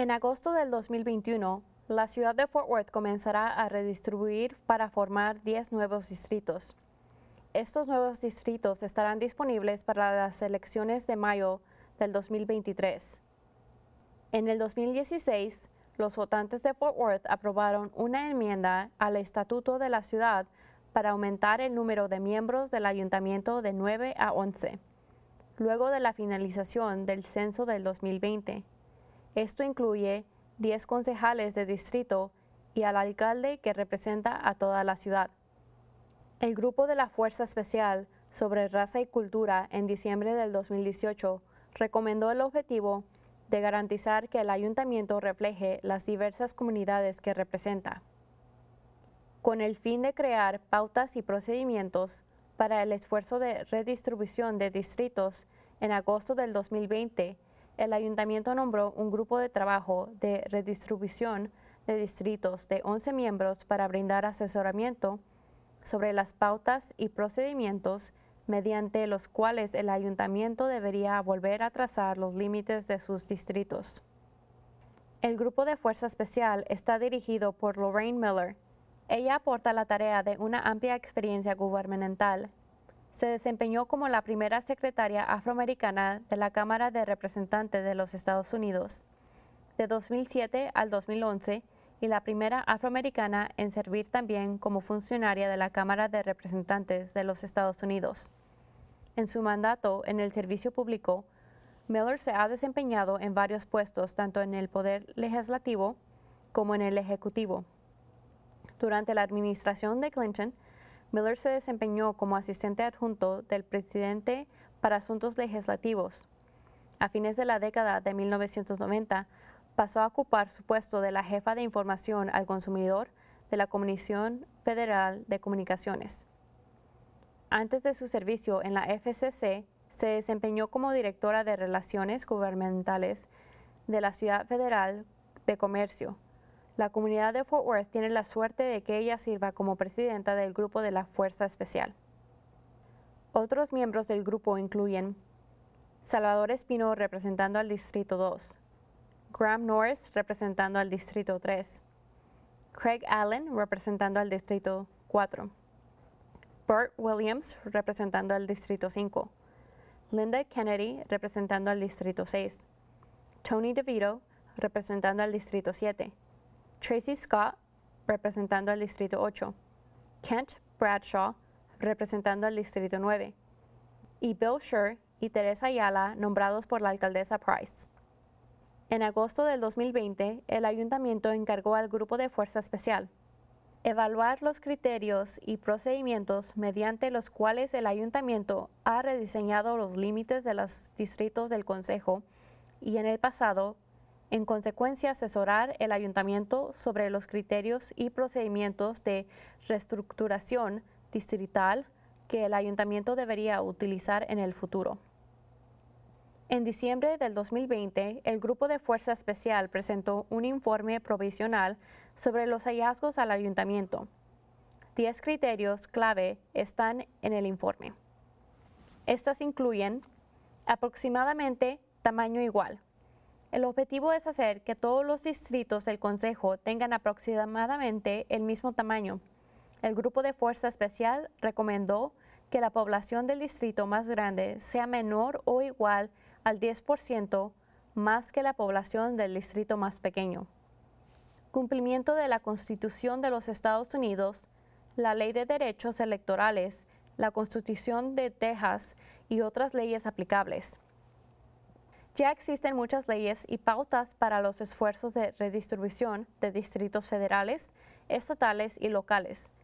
En agosto del 2021, la ciudad de Fort Worth comenzará a redistribuir para formar 10 nuevos distritos. Estos nuevos distritos estarán disponibles para las elecciones de mayo del 2023. En el 2016, los votantes de Fort Worth aprobaron una enmienda al Estatuto de la Ciudad para aumentar el número de miembros del ayuntamiento de 9 a 11, luego de la finalización del censo del 2020. Esto incluye 10 concejales de distrito y al alcalde que representa a toda la ciudad. El grupo de la Fuerza Especial sobre Raza y Cultura en diciembre del 2018 recomendó el objetivo de garantizar que el ayuntamiento refleje las diversas comunidades que representa, con el fin de crear pautas y procedimientos para el esfuerzo de redistribución de distritos en agosto del 2020 el ayuntamiento nombró un grupo de trabajo de redistribución de distritos de 11 miembros para brindar asesoramiento sobre las pautas y procedimientos mediante los cuales el ayuntamiento debería volver a trazar los límites de sus distritos. El grupo de fuerza especial está dirigido por Lorraine Miller. Ella aporta la tarea de una amplia experiencia gubernamental se desempeñó como la primera secretaria afroamericana de la Cámara de Representantes de los Estados Unidos de 2007 al 2011 y la primera afroamericana en servir también como funcionaria de la Cámara de Representantes de los Estados Unidos. En su mandato en el servicio público, Miller se ha desempeñado en varios puestos tanto en el Poder Legislativo como en el Ejecutivo. Durante la administración de Clinton, Miller se desempeñó como asistente adjunto del presidente para asuntos legislativos. A fines de la década de 1990, pasó a ocupar su puesto de la jefa de información al consumidor de la Comisión Federal de Comunicaciones. Antes de su servicio en la FCC, se desempeñó como directora de Relaciones Gubernamentales de la Ciudad Federal de Comercio la comunidad de Fort Worth tiene la suerte de que ella sirva como presidenta del grupo de la Fuerza Especial. Otros miembros del grupo incluyen Salvador Espino representando al Distrito 2, Graham Norris representando al Distrito 3, Craig Allen representando al Distrito 4, Burt Williams representando al Distrito 5, Linda Kennedy representando al Distrito 6, Tony DeVito representando al Distrito 7, Tracy Scott, representando al Distrito 8, Kent Bradshaw, representando al Distrito 9, y Bill Scher y Teresa Ayala, nombrados por la alcaldesa Price. En agosto del 2020, el ayuntamiento encargó al Grupo de Fuerza Especial evaluar los criterios y procedimientos mediante los cuales el ayuntamiento ha rediseñado los límites de los distritos del Consejo y en el pasado en consecuencia, asesorar el ayuntamiento sobre los criterios y procedimientos de reestructuración distrital que el ayuntamiento debería utilizar en el futuro. En diciembre del 2020, el Grupo de Fuerza Especial presentó un informe provisional sobre los hallazgos al ayuntamiento. Diez criterios clave están en el informe. Estas incluyen aproximadamente tamaño igual, el objetivo es hacer que todos los distritos del Consejo tengan aproximadamente el mismo tamaño. El Grupo de Fuerza Especial recomendó que la población del distrito más grande sea menor o igual al 10% más que la población del distrito más pequeño. Cumplimiento de la Constitución de los Estados Unidos, la Ley de Derechos Electorales, la Constitución de Texas y otras leyes aplicables. Ya existen muchas leyes y pautas para los esfuerzos de redistribución de distritos federales, estatales y locales.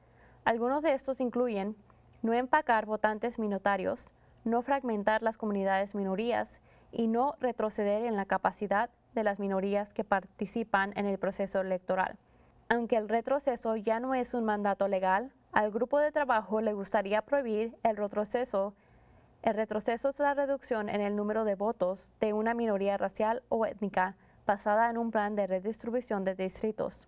Algunos de estos incluyen no empacar votantes minoritarios, no fragmentar las comunidades minorías y no retroceder en la capacidad de las minorías que participan en el proceso electoral. Aunque el retroceso ya no es un mandato legal, al grupo de trabajo le gustaría prohibir el retroceso el retroceso es la reducción en el número de votos de una minoría racial o étnica basada en un plan de redistribución de distritos.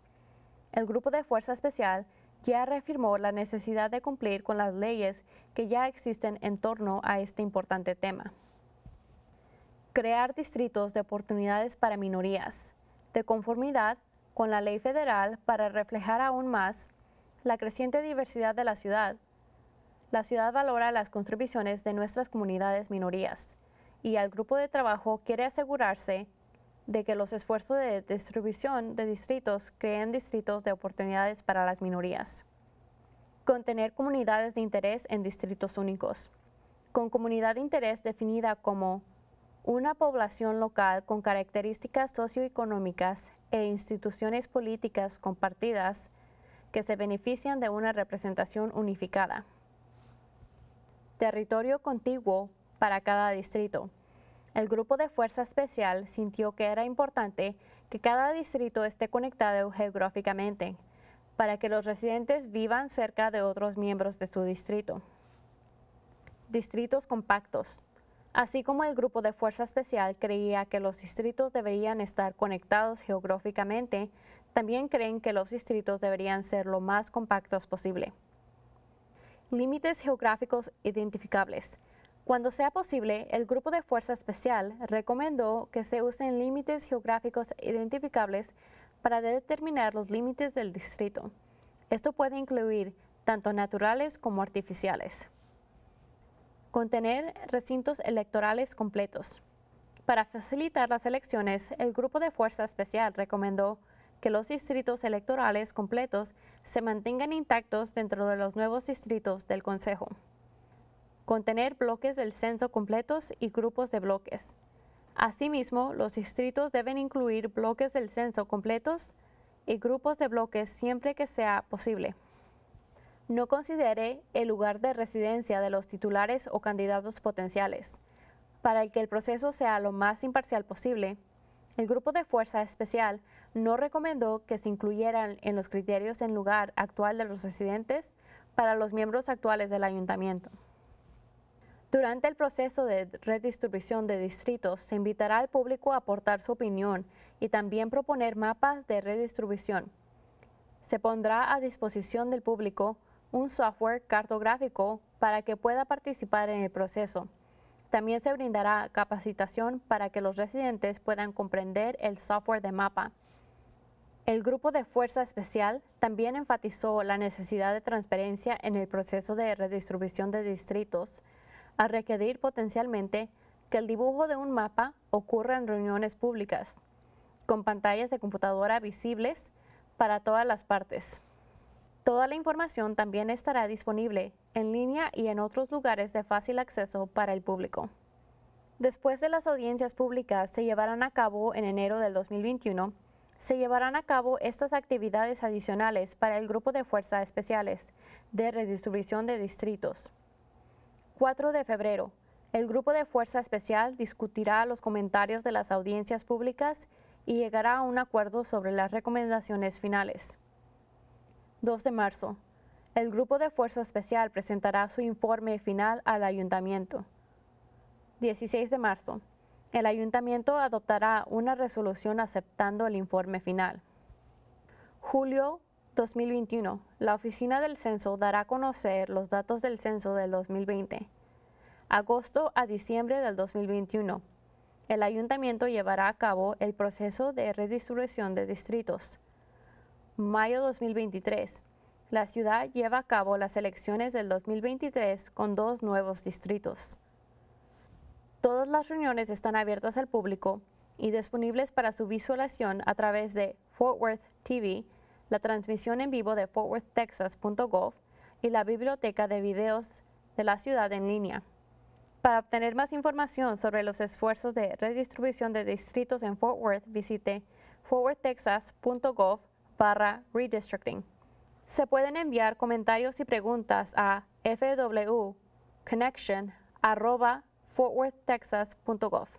El grupo de fuerza especial ya reafirmó la necesidad de cumplir con las leyes que ya existen en torno a este importante tema. Crear distritos de oportunidades para minorías, de conformidad con la ley federal para reflejar aún más la creciente diversidad de la ciudad la ciudad valora las contribuciones de nuestras comunidades minorías y el grupo de trabajo quiere asegurarse de que los esfuerzos de distribución de distritos creen distritos de oportunidades para las minorías. Contener comunidades de interés en distritos únicos. Con comunidad de interés definida como una población local con características socioeconómicas e instituciones políticas compartidas que se benefician de una representación unificada territorio contiguo para cada distrito. El grupo de Fuerza Especial sintió que era importante que cada distrito esté conectado geográficamente para que los residentes vivan cerca de otros miembros de su distrito. Distritos compactos. Así como el grupo de Fuerza Especial creía que los distritos deberían estar conectados geográficamente, también creen que los distritos deberían ser lo más compactos posible límites geográficos identificables. Cuando sea posible, el Grupo de Fuerza Especial recomendó que se usen límites geográficos identificables para determinar los límites del distrito. Esto puede incluir tanto naturales como artificiales. Contener recintos electorales completos. Para facilitar las elecciones, el Grupo de Fuerza Especial recomendó que los distritos electorales completos se mantengan intactos dentro de los nuevos distritos del Consejo. Contener bloques del censo completos y grupos de bloques. Asimismo, los distritos deben incluir bloques del censo completos y grupos de bloques siempre que sea posible. No considere el lugar de residencia de los titulares o candidatos potenciales. Para que el proceso sea lo más imparcial posible, el grupo de fuerza especial no recomendó que se incluyeran en los criterios en lugar actual de los residentes para los miembros actuales del ayuntamiento. Durante el proceso de redistribución de distritos, se invitará al público a aportar su opinión y también proponer mapas de redistribución. Se pondrá a disposición del público un software cartográfico para que pueda participar en el proceso. También se brindará capacitación para que los residentes puedan comprender el software de mapa. El grupo de Fuerza Especial también enfatizó la necesidad de transparencia en el proceso de redistribución de distritos, a requerir potencialmente que el dibujo de un mapa ocurra en reuniones públicas, con pantallas de computadora visibles para todas las partes. Toda la información también estará disponible en línea y en otros lugares de fácil acceso para el público. Después de las audiencias públicas se llevarán a cabo en enero del 2021, se llevarán a cabo estas actividades adicionales para el Grupo de Fuerzas Especiales de Redistribución de Distritos. 4 de febrero, el Grupo de Fuerza Especial discutirá los comentarios de las audiencias públicas y llegará a un acuerdo sobre las recomendaciones finales. 2 de marzo, el Grupo de Fuerza Especial presentará su informe final al Ayuntamiento. 16 de marzo, el ayuntamiento adoptará una resolución aceptando el informe final. Julio 2021, la Oficina del Censo dará a conocer los datos del censo del 2020. Agosto a diciembre del 2021, el ayuntamiento llevará a cabo el proceso de redistribución de distritos. Mayo 2023, la ciudad lleva a cabo las elecciones del 2023 con dos nuevos distritos. Todas las reuniones están abiertas al público y disponibles para su visualización a través de Fort Worth TV, la transmisión en vivo de fortworthtexas.gov y la biblioteca de videos de la ciudad en línea. Para obtener más información sobre los esfuerzos de redistribución de distritos en Fort Worth, visite FortWorthTexas.gov barra redistricting. Se pueden enviar comentarios y preguntas a fwconnection.com fortworthtexas.gov.